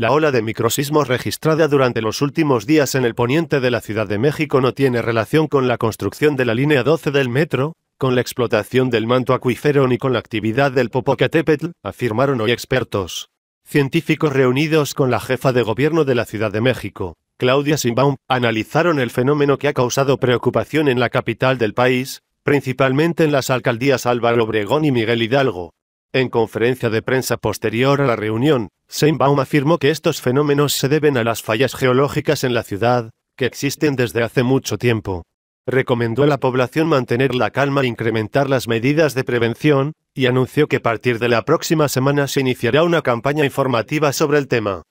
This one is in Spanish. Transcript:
La ola de microsismos registrada durante los últimos días en el poniente de la Ciudad de México no tiene relación con la construcción de la línea 12 del metro, con la explotación del manto acuífero ni con la actividad del Popocatépetl, afirmaron hoy expertos. Científicos reunidos con la jefa de gobierno de la Ciudad de México, Claudia Simbaum, analizaron el fenómeno que ha causado preocupación en la capital del país, principalmente en las alcaldías Álvaro Obregón y Miguel Hidalgo, en conferencia de prensa posterior a la reunión, Seinbaum afirmó que estos fenómenos se deben a las fallas geológicas en la ciudad, que existen desde hace mucho tiempo. Recomendó a la población mantener la calma e incrementar las medidas de prevención, y anunció que a partir de la próxima semana se iniciará una campaña informativa sobre el tema.